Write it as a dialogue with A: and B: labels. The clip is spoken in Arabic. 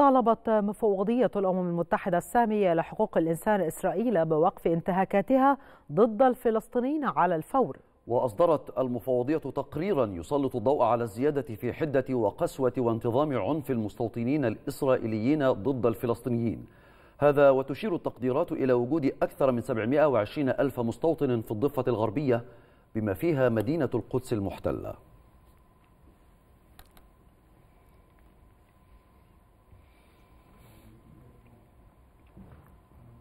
A: طالبت مفوضية الأمم المتحدة السامية لحقوق الإنسان إسرائيل بوقف انتهاكاتها ضد الفلسطينيين على الفور
B: وأصدرت المفوضية تقريرا يسلط الضوء على الزيادة في حدة وقسوة وانتظام عنف المستوطنين الإسرائيليين ضد الفلسطينيين هذا وتشير التقديرات إلى وجود أكثر من 720 ألف مستوطن في الضفة الغربية بما فيها مدينة القدس المحتلة